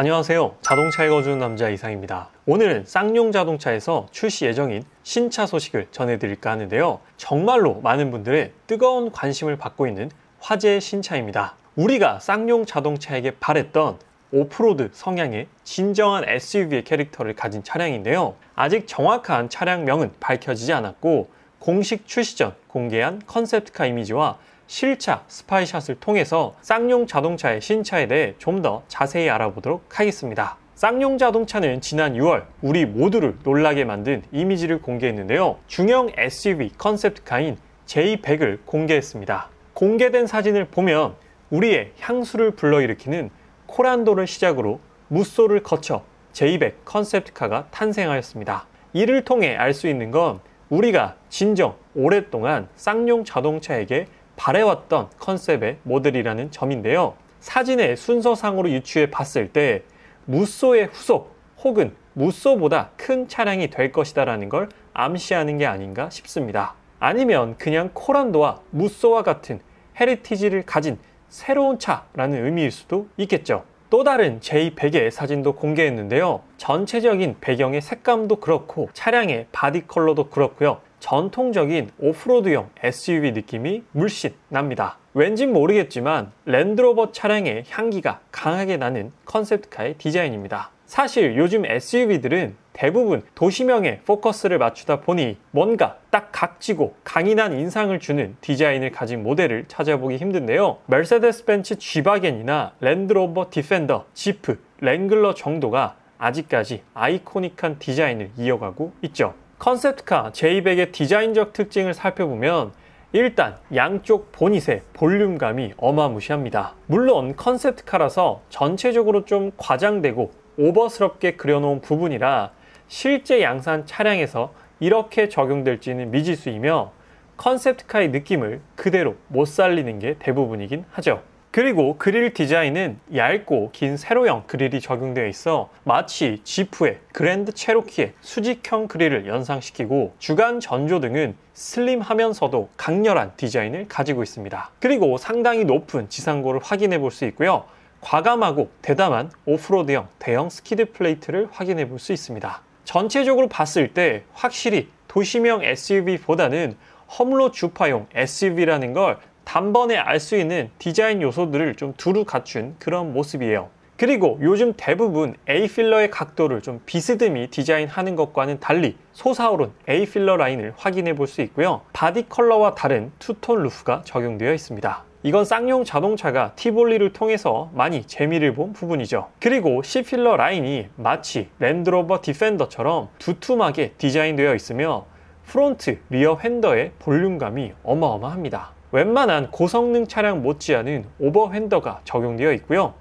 안녕하세요 자동차 읽어주는 남자 이상입니다 오늘은 쌍용 자동차에서 출시 예정인 신차 소식을 전해드릴까 하는데요 정말로 많은 분들의 뜨거운 관심을 받고 있는 화제의 신차입니다 우리가 쌍용 자동차에게 바랬던 오프로드 성향의 진정한 SUV의 캐릭터를 가진 차량인데요 아직 정확한 차량명은 밝혀지지 않았고 공식 출시 전 공개한 컨셉트카 이미지와 실차 스파이샷을 통해서 쌍용 자동차의 신차에 대해 좀 더 자세히 알아보도록 하겠습니다. 쌍용 자동차는 지난 6월 우리 모두를 놀라게 만든 이미지를 공개했는데요. 중형 SUV 컨셉트카인 J100을 공개했습니다. 공개된 사진을 보면 우리의 향수를 불러일으키는 코란도를 시작으로 무쏘를 거쳐 J100 컨셉트카가 탄생하였습니다. 이를 통해 알 수 있는 건 우리가 진정 오랫동안 쌍용 자동차에게 바래왔던 컨셉의 모델이라는 점인데요. 사진의 순서상으로 유추해 봤을 때 무쏘의 후속 혹은 무쏘보다 큰 차량이 될 것이다 라는 걸 암시하는 게 아닌가 싶습니다. 아니면 그냥 코란도와 무쏘와 같은 헤리티지를 가진 새로운 차라는 의미일 수도 있겠죠. 또 다른 J100의 사진도 공개했는데요. 전체적인 배경의 색감도 그렇고 차량의 바디 컬러도 그렇고요. 전통적인 오프로드형 SUV 느낌이 물씬 납니다. 왠진 모르겠지만 랜드로버 차량의 향기가 강하게 나는 컨셉트카의 디자인입니다. 사실 요즘 SUV들은 대부분 도시명에 포커스를 맞추다 보니 뭔가 딱 각지고 강인한 인상을 주는 디자인을 가진 모델을 찾아보기 힘든데요. 멜세데스 벤츠 G바겐이나 랜드로버 디펜더, 지프, 랭글러 정도가 아직까지 아이코닉한 디자인을 이어가고 있죠. 컨셉트카 J100의 디자인적 특징을 살펴보면 일단 양쪽 보닛의 볼륨감이 어마무시합니다. 물론 컨셉트카라서 전체적으로 좀 과장되고 오버스럽게 그려놓은 부분이라 실제 양산 차량에서 이렇게 적용될지는 미지수이며 컨셉트카의 느낌을 그대로 못 살리는 게 대부분이긴 하죠. 그리고 그릴 디자인은 얇고 긴 세로형 그릴이 적용되어 있어 마치 지프의 그랜드 체로키의 수직형 그릴을 연상시키고 주간 전조 등은 슬림하면서도 강렬한 디자인을 가지고 있습니다. 그리고 상당히 높은 지상고를 확인해 볼 수 있고요. 과감하고 대담한 오프로드형 대형 스키드 플레이트를 확인해 볼 수 있습니다. 전체적으로 봤을 때 확실히 도심형 SUV보다는 험로 주파용 SUV라는 걸 단번에 알 수 있는 디자인 요소들을 좀 두루 갖춘 그런 모습이에요. 그리고 요즘 대부분 A필러의 각도를 좀 비스듬히 디자인하는 것과는 달리 소사오른 A필러 라인을 확인해 볼 수 있고요. 바디 컬러와 다른 투톤 루프가 적용되어 있습니다. 이건 쌍용 자동차가 티볼리를 통해서 많이 재미를 본 부분이죠. 그리고 C필러 라인이 마치 랜드로버 디펜더처럼 두툼하게 디자인되어 있으며 프론트, 리어 핸더의 볼륨감이 어마어마합니다. 웬만한 고성능 차량 못지않은 오버핸더가 적용되어 있고요.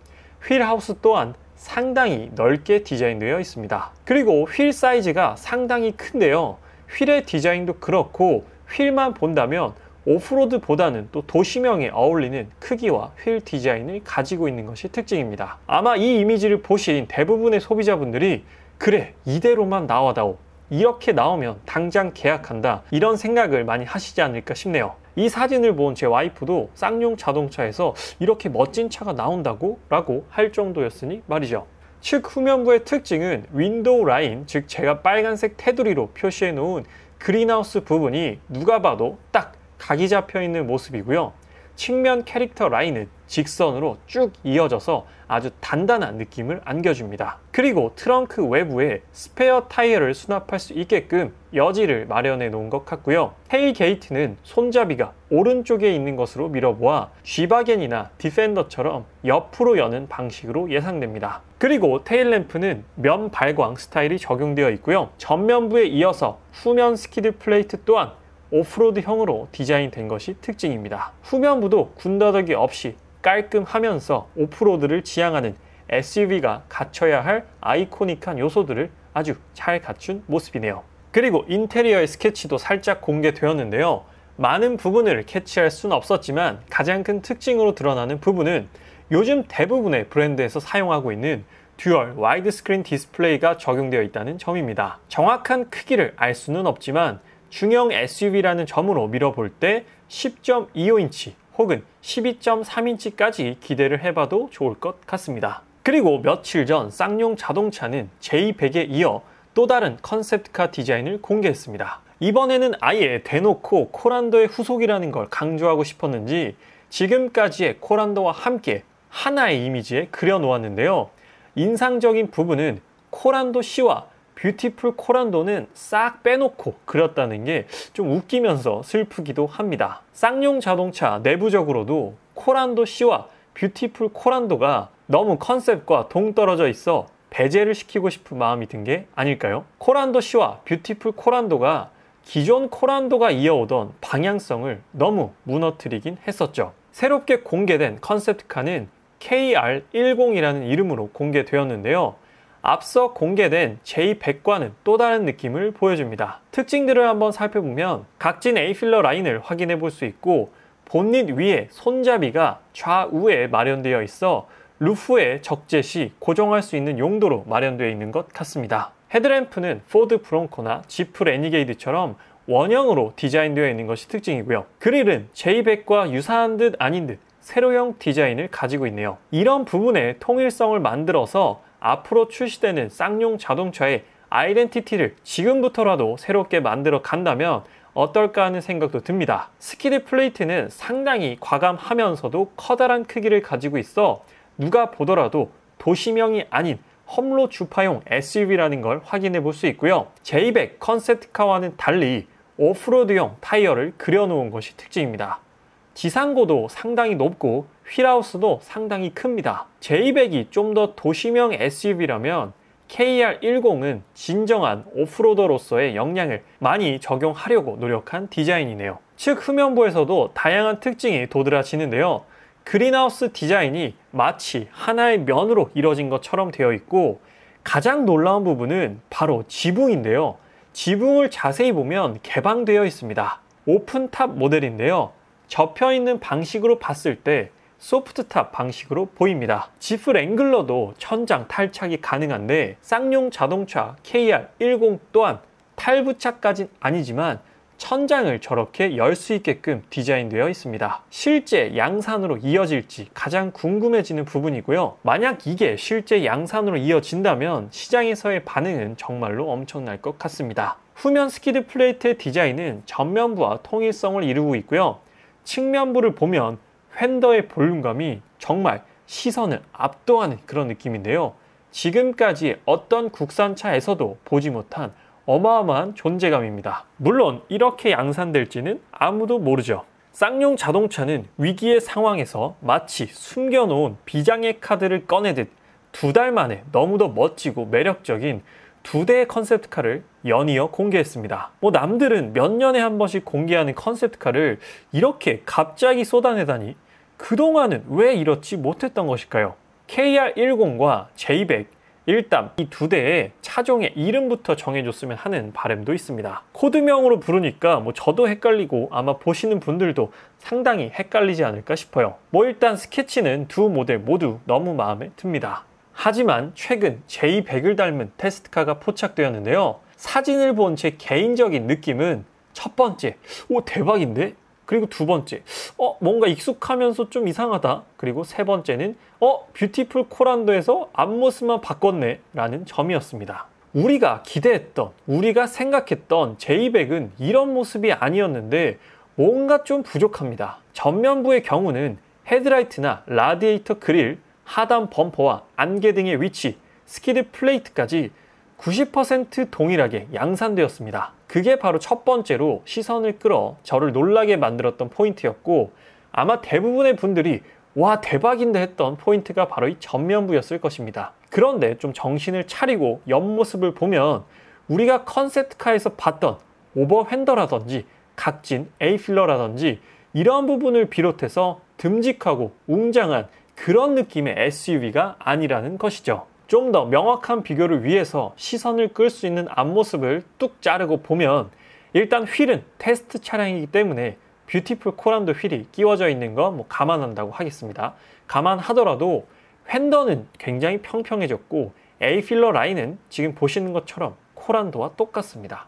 휠하우스 또한 상당히 넓게 디자인되어 있습니다. 그리고 휠 사이즈가 상당히 큰데요. 휠의 디자인도 그렇고 휠만 본다면 오프로드보다는 또 도시명에 어울리는 크기와 휠 디자인을 가지고 있는 것이 특징입니다. 아마 이 이미지를 보신 대부분의 소비자분들이 그래 이대로만 나와다오 이렇게 나오면 당장 계약한다 이런 생각을 많이 하시지 않을까 싶네요. 이 사진을 본 제 와이프도 쌍용 자동차에서 이렇게 멋진 차가 나온다고? 라고 할 정도였으니 말이죠. 측 후면부의 특징은 윈도우 라인, 즉 제가 빨간색 테두리로 표시해 놓은 그린하우스 부분이 누가 봐도 딱 각이 잡혀 있는 모습이고요. 측면 캐릭터 라인은 직선으로 쭉 이어져서 아주 단단한 느낌을 안겨줍니다. 그리고 트렁크 외부에 스페어 타이어를 수납할 수 있게끔 여지를 마련해 놓은 것 같고요. 헤이 게이트는 손잡이가 오른쪽에 있는 것으로 밀어보아 쥐바겐이나 디펜더처럼 옆으로 여는 방식으로 예상됩니다. 그리고 테일램프는 면 발광 스타일이 적용되어 있고요. 전면부에 이어서 후면 스키드 플레이트 또한 오프로드형으로 디자인된 것이 특징입니다. 후면부도 군더더기 없이 깔끔하면서 오프로드를 지향하는 SUV가 갖춰야 할 아이코닉한 요소들을 아주 잘 갖춘 모습이네요. 그리고 인테리어의 스케치도 살짝 공개되었는데요. 많은 부분을 캐치할 수는 없었지만 가장 큰 특징으로 드러나는 부분은 요즘 대부분의 브랜드에서 사용하고 있는 듀얼 와이드 스크린 디스플레이가 적용되어 있다는 점입니다. 정확한 크기를 알 수는 없지만 중형 SUV라는 점으로 밀어볼 때 10.25인치 혹은 12.3인치까지 기대를 해봐도 좋을 것 같습니다. 그리고 며칠 전 쌍용 자동차는 J100에 이어 또 다른 컨셉트카 디자인을 공개했습니다. 이번에는 아예 대놓고 코란도의 후속이라는 걸 강조하고 싶었는지 지금까지의 코란도와 함께 하나의 이미지에 그려놓았는데요. 인상적인 부분은 코란도 C와 뷰티풀 코란도는 싹 빼놓고 그렸다는 게 좀 웃기면서 슬프기도 합니다. 쌍용 자동차 내부적으로도 코란도 C와 뷰티풀 코란도가 너무 컨셉과 동떨어져 있어 배제를 시키고 싶은 마음이 든 게 아닐까요? 코란도 C와 뷰티풀 코란도가 기존 코란도가 이어오던 방향성을 너무 무너뜨리긴 했었죠. 새롭게 공개된 컨셉트카는 KR10이라는 이름으로 공개되었는데요. 앞서 공개된 J100과는 또 다른 느낌을 보여줍니다. 특징들을 한번 살펴보면 각진 A필러 라인을 확인해 볼 수 있고 본닛 위에 손잡이가 좌우에 마련되어 있어 루프에 적재 시 고정할 수 있는 용도로 마련되어 있는 것 같습니다. 헤드램프는 포드 브론코나 지프 레니게이드처럼 원형으로 디자인되어 있는 것이 특징이고요. 그릴은 J100과 유사한 듯 아닌 듯 세로형 디자인을 가지고 있네요. 이런 부분에 통일성을 만들어서 앞으로 출시되는 쌍용 자동차의 아이덴티티를 지금부터라도 새롭게 만들어 간다면 어떨까 하는 생각도 듭니다. 스키드 플레이트는 상당히 과감하면서도 커다란 크기를 가지고 있어 누가 보더라도 도시명이 아닌 험로 주파용 SUV라는 걸 확인해 볼 수 있고요. J100 컨셉트카와는 달리 오프로드용 타이어를 그려놓은 것이 특징입니다. 지상고도 상당히 높고 휠하우스도 상당히 큽니다. J100이 좀 더 도시명 SUV라면 KR10은 진정한 오프로더로서의 역량을 많이 적용하려고 노력한 디자인이네요. 측 후면부에서도 다양한 특징이 도드라지는데요. 그린하우스 디자인이 마치 하나의 면으로 이뤄진 것처럼 되어 있고 가장 놀라운 부분은 바로 지붕인데요. 지붕을 자세히 보면 개방되어 있습니다. 오픈탑 모델인데요. 접혀 있는 방식으로 봤을 때 소프트탑 방식으로 보입니다. 지프 랭글러도 천장 탈착이 가능한데 쌍용 자동차 KR10 또한 탈부착까진 아니지만 천장을 저렇게 열 수 있게끔 디자인되어 있습니다. 실제 양산으로 이어질지 가장 궁금해지는 부분이고요. 만약 이게 실제 양산으로 이어진다면 시장에서의 반응은 정말로 엄청날 것 같습니다. 후면 스키드 플레이트의 디자인은 전면부와 통일성을 이루고 있고요. 측면부를 보면 휀더의 볼륨감이 정말 시선을 압도하는 그런 느낌인데요. 지금까지 어떤 국산차에서도 보지 못한 어마어마한 존재감입니다. 물론 이렇게 양산될지는 아무도 모르죠. 쌍용 자동차는 위기의 상황에서 마치 숨겨놓은 비장의 카드를 꺼내듯 두 달 만에 너무도 멋지고 매력적인 두 대의 컨셉트카를 연이어 공개했습니다. 뭐 남들은 몇 년에 한 번씩 공개하는 컨셉트카를 이렇게 갑자기 쏟아내다니 그동안은 왜 이렇지 못했던 것일까요? KR10과 J100 일단 이 두 대의 차종의 이름부터 정해줬으면 하는 바램도 있습니다. 코드명으로 부르니까 뭐 저도 헷갈리고 아마 보시는 분들도 상당히 헷갈리지 않을까 싶어요. 뭐 일단 스케치는 두 모델 모두 너무 마음에 듭니다. 하지만 최근 J100을 닮은 테스트카가 포착되었는데요. 사진을 본 제 개인적인 느낌은 첫 번째, 오 대박인데? 그리고 두 번째, 어 뭔가 익숙하면서 좀 이상하다. 그리고 세 번째는 어 뷰티풀 코란도에서 앞모습만 바꿨네 라는 점이었습니다. 우리가 기대했던, 우리가 생각했던 J100은 이런 모습이 아니었는데 뭔가 좀 부족합니다. 전면부의 경우는 헤드라이트나 라디에이터 그릴, 하단 범퍼와 안개 등의 위치, 스키드 플레이트까지 90% 동일하게 양산되었습니다. 그게 바로 첫 번째로 시선을 끌어 저를 놀라게 만들었던 포인트였고 아마 대부분의 분들이 와 대박인데 했던 포인트가 바로 이 전면부였을 것입니다. 그런데 좀 정신을 차리고 옆모습을 보면 우리가 컨셉트카에서 봤던 오버핸더라든지 각진 에이필러라든지 이러한 부분을 비롯해서 듬직하고 웅장한 그런 느낌의 SUV가 아니라는 것이죠. 좀 더 명확한 비교를 위해서 시선을 끌 수 있는 앞모습을 뚝 자르고 보면 일단 휠은 테스트 차량이기 때문에 뷰티풀 코란도 휠이 끼워져 있는 건뭐 감안한다고 하겠습니다. 감안하더라도 휀더는 굉장히 평평해졌고 A 필러 라인은 지금 보시는 것처럼 코란도와 똑같습니다.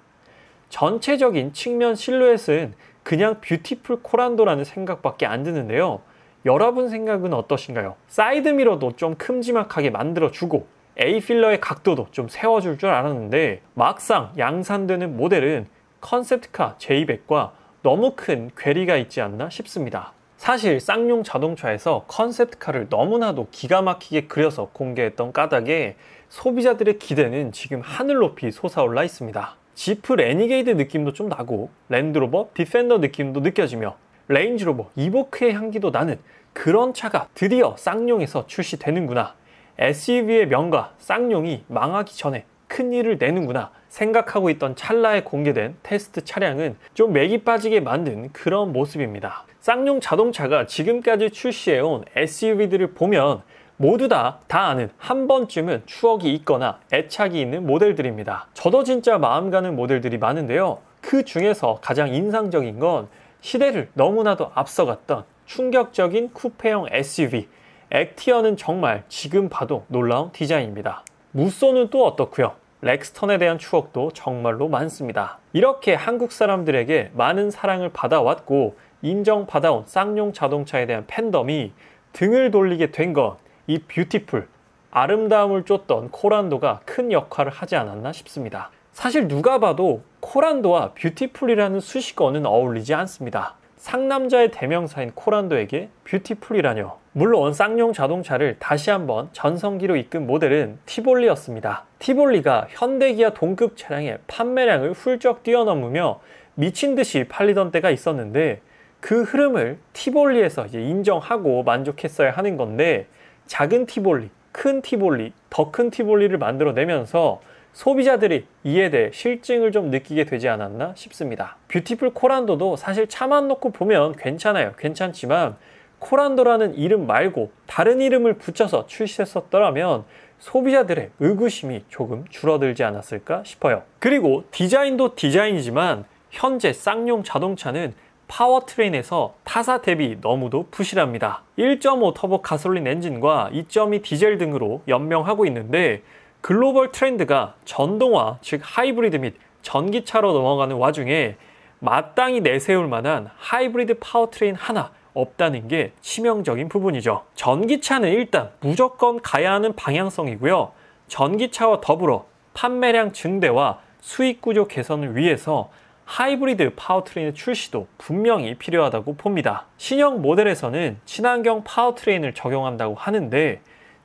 전체적인 측면 실루엣은 그냥 뷰티풀 코란도라는 생각밖에 안 드는데요. 여러분 생각은 어떠신가요? 사이드미러도 좀 큼지막하게 만들어주고 A필러의 각도도 좀 세워줄 줄 알았는데 막상 양산되는 모델은 컨셉트카 J100과 너무 큰 괴리가 있지 않나 싶습니다. 사실 쌍용 자동차에서 컨셉트카를 너무나도 기가 막히게 그려서 공개했던 까닭에 소비자들의 기대는 지금 하늘 높이 솟아올라 있습니다. 지프 레니게이드 느낌도 좀 나고 랜드로버 디펜더 느낌도 느껴지며 레인지로버 뭐 이보크의 향기도 나는 그런 차가 드디어 쌍용에서 출시되는구나. SUV의 명가 쌍용이 망하기 전에 큰일을 내는구나 생각하고 있던 찰나에 공개된 테스트 차량은 좀 맥이 빠지게 만든 그런 모습입니다. 쌍용 자동차가 지금까지 출시해온 SUV들을 보면 모두 다, 다 아는 한 번쯤은 추억이 있거나 애착이 있는 모델들입니다. 저도 진짜 마음 가는 모델들이 많은데요. 그 중에서 가장 인상적인 건 시대를 너무나도 앞서갔던 충격적인 쿠페형 SUV 액티어는 정말 지금 봐도 놀라운 디자인입니다. 무쏘는 또어떻구요 렉스턴에 대한 추억도 정말로 많습니다. 이렇게 한국 사람들에게 많은 사랑을 받아왔고 인정받아온 쌍용 자동차에 대한 팬덤이 등을 돌리게 된 건 이 뷰티풀 아름다움을 쫓던 코란도가 큰 역할을 하지 않았나 싶습니다. 사실 누가 봐도 코란도와 뷰티풀이라는 수식어는 어울리지 않습니다. 상남자의 대명사인 코란도에게 뷰티풀이라뇨. 물론 쌍용 자동차를 다시 한번 전성기로 이끈 모델은 티볼리였습니다. 티볼리가 현대기아 동급 차량의 판매량을 훌쩍 뛰어넘으며 미친 듯이 팔리던 때가 있었는데 그 흐름을 티볼리에서 이제 인정하고 만족했어야 하는 건데 작은 티볼리, 큰 티볼리, 더 큰 티볼리를 만들어내면서 소비자들이 이에 대해 실증을 좀 느끼게 되지 않았나 싶습니다. 뷰티풀 코란도도 사실 차만 놓고 보면 괜찮아요. 괜찮지만 코란도라는 이름 말고 다른 이름을 붙여서 출시했었더라면 소비자들의 의구심이 조금 줄어들지 않았을까 싶어요. 그리고 디자인도 디자인이지만 현재 쌍용 자동차는 파워트레인에서 타사 대비 너무도 부실합니다. 1.5 터보 가솔린 엔진과 2.2 디젤 등으로 연명하고 있는데 글로벌 트렌드가 전동화, 즉 하이브리드 및 전기차로 넘어가는 와중에 마땅히 내세울 만한 하이브리드 파워트레인 하나 없다는 게 치명적인 부분이죠. 전기차는 일단 무조건 가야 하는 방향성이고요. 전기차와 더불어 판매량 증대와 수익 구조 개선을 위해서 하이브리드 파워트레인의 출시도 분명히 필요하다고 봅니다. 신형 모델에서는 친환경 파워트레인을 적용한다고 하는데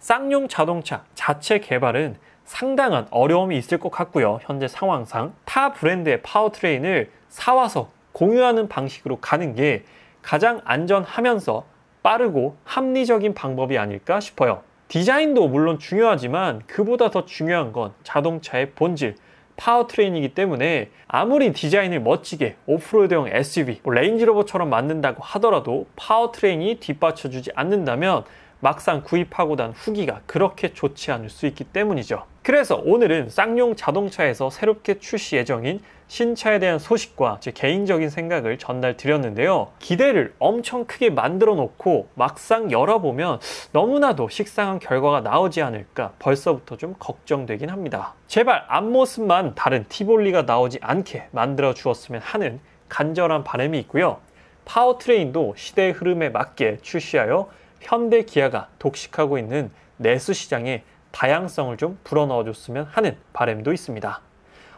쌍용 자동차 자체 개발은 상당한 어려움이 있을 것 같고요. 현재 상황상 타 브랜드의 파워트레인을 사와서 공유하는 방식으로 가는 게 가장 안전하면서 빠르고 합리적인 방법이 아닐까 싶어요. 디자인도 물론 중요하지만 그보다 더 중요한 건 자동차의 본질, 파워트레인이기 때문에 아무리 디자인을 멋지게 오프로드형 SUV, 뭐 레인지로버처럼 만든다고 하더라도 파워트레인이 뒷받쳐주지 않는다면 막상 구입하고 난 후기가 그렇게 좋지 않을 수 있기 때문이죠. 그래서 오늘은 쌍용 자동차에서 새롭게 출시 예정인 신차에 대한 소식과 제 개인적인 생각을 전달드렸는데요. 기대를 엄청 크게 만들어 놓고 막상 열어보면 너무나도 식상한 결과가 나오지 않을까 벌써부터 좀 걱정되긴 합니다. 제발 앞모습만 다른 티볼리가 나오지 않게 만들어 주었으면 하는 간절한 바람이 있고요. 파워트레인도 시대의 흐름에 맞게 출시하여 현대 기아가 독식하고 있는 내수 시장에 다양성을 좀 불어넣어 줬으면 하는 바램도 있습니다.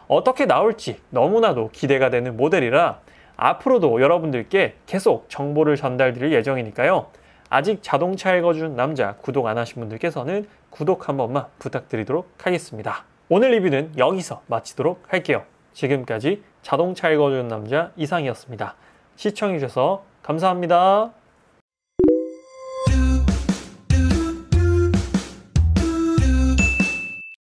어떻게 나올지 너무나도 기대가 되는 모델이라 앞으로도 여러분들께 계속 정보를 전달드릴 예정이니까요. 아직 자동차 읽어준 남자 구독 안 하신 분들께서는 구독 한 번만 부탁드리도록 하겠습니다. 오늘 리뷰는 여기서 마치도록 할게요. 지금까지 자동차 읽어준 남자 이상이었습니다. 시청해주셔서 감사합니다.